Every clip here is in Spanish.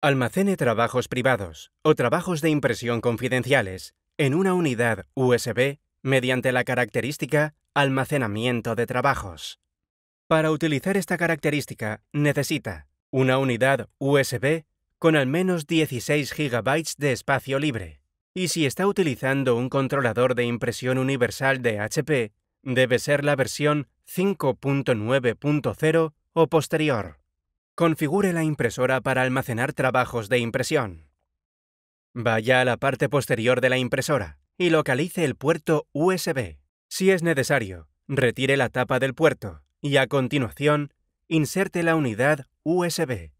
Almacene trabajos privados o trabajos de impresión confidenciales en una unidad USB mediante la característica almacenamiento de trabajos. Para utilizar esta característica necesita una unidad USB con al menos 16 GB de espacio libre y si está utilizando un controlador de impresión universal de HP, debe ser la versión 5.9.0 o posterior. Configure la impresora para almacenar trabajos de impresión. Vaya a la parte posterior de la impresora y localice el puerto USB. Si es necesario, retire la tapa del puerto y a continuación, inserte la unidad USB.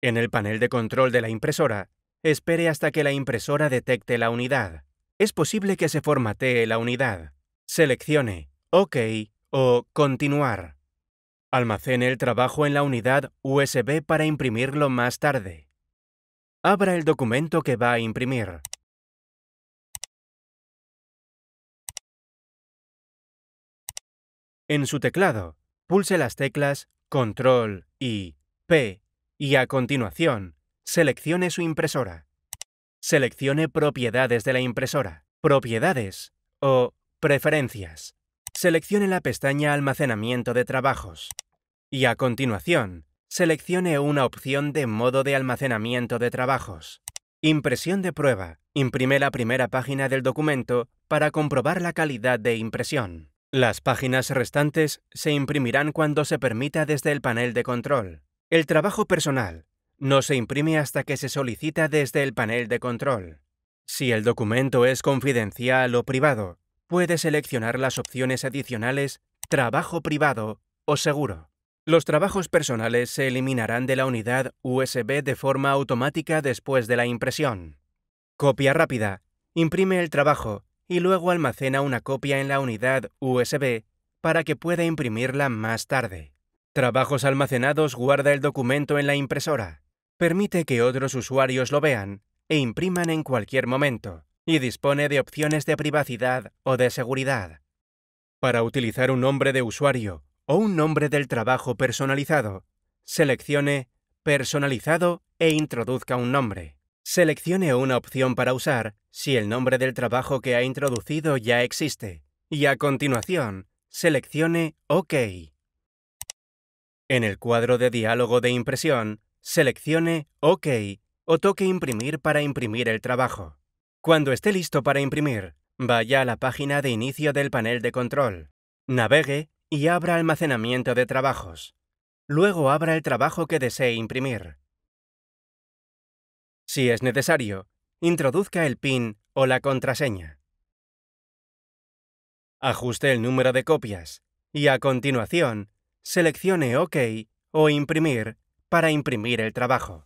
En el panel de control de la impresora, espere hasta que la impresora detecte la unidad. Es posible que se formatee la unidad. Seleccione OK o Continuar. Almacene el trabajo en la unidad USB para imprimirlo más tarde. Abra el documento que va a imprimir. En su teclado, pulse las teclas Control y P y a continuación, seleccione su impresora. Seleccione Propiedades de la impresora, Propiedades o Preferencias. Seleccione la pestaña Almacenamiento de trabajos. Y a continuación, seleccione una opción de modo de almacenamiento de trabajos. Impresión de prueba. Imprime la primera página del documento para comprobar la calidad de impresión. Las páginas restantes se imprimirán cuando se permita desde el panel de control. El trabajo personal no se imprime hasta que se solicita desde el panel de control. Si el documento es confidencial o privado, puede seleccionar las opciones adicionales Trabajo privado o seguro. Los trabajos personales se eliminarán de la unidad USB de forma automática después de la impresión. Copia rápida. Imprime el trabajo y luego almacena una copia en la unidad USB para que pueda imprimirla más tarde. Trabajos almacenados guarda el documento en la impresora. Permite que otros usuarios lo vean e impriman en cualquier momento y dispone de opciones de privacidad o de seguridad. Para utilizar un nombre de usuario o un nombre del trabajo personalizado. Seleccione Personalizado e introduzca un nombre. Seleccione una opción para usar si el nombre del trabajo que ha introducido ya existe. Y a continuación, seleccione OK. En el cuadro de diálogo de impresión, seleccione OK o toque Imprimir para imprimir el trabajo. Cuando esté listo para imprimir, vaya a la página de inicio del panel de control. Navegue y abra Almacenamiento de trabajos. Luego abra el trabajo que desee imprimir. Si es necesario, introduzca el PIN o la contraseña. Ajuste el número de copias y a continuación, seleccione OK o Imprimir para imprimir el trabajo.